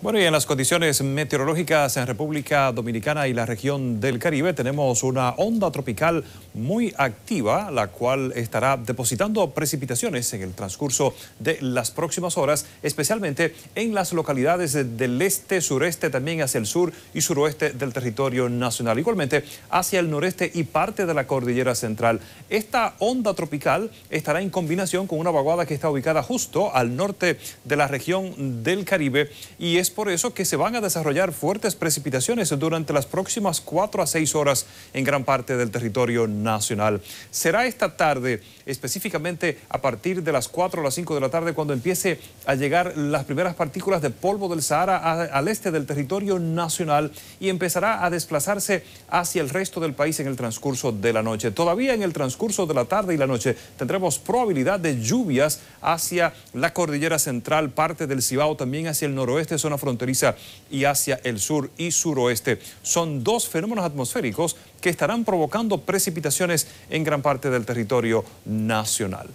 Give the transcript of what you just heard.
Bueno, y en las condiciones meteorológicas en República Dominicana y la región del Caribe tenemos una onda tropical muy activa, la cual estará depositando precipitaciones en el transcurso de las próximas horas, especialmente en las localidades del este, sureste, también hacia el sur y suroeste del territorio nacional, igualmente hacia el noreste y parte de la cordillera central. Esta onda tropical estará en combinación con una vaguada que está ubicada justo al norte de la región del Caribe y es por eso que se van a desarrollar fuertes precipitaciones durante las próximas 4 a 6 horas en gran parte del territorio nacional. Será esta tarde, específicamente a partir de las 4 a las 5 de la tarde, cuando empiece a llegar las primeras partículas de polvo del Sahara al este del territorio nacional y empezará a desplazarse hacia el resto del país en el transcurso de la noche. Todavía en el transcurso de la tarde y la noche tendremos probabilidad de lluvias hacia la cordillera central, parte del Cibao, también hacia el noroeste, zona fronteriza y hacia el sur y suroeste. Son dos fenómenos atmosféricos que estarán provocando precipitaciones en gran parte del territorio nacional.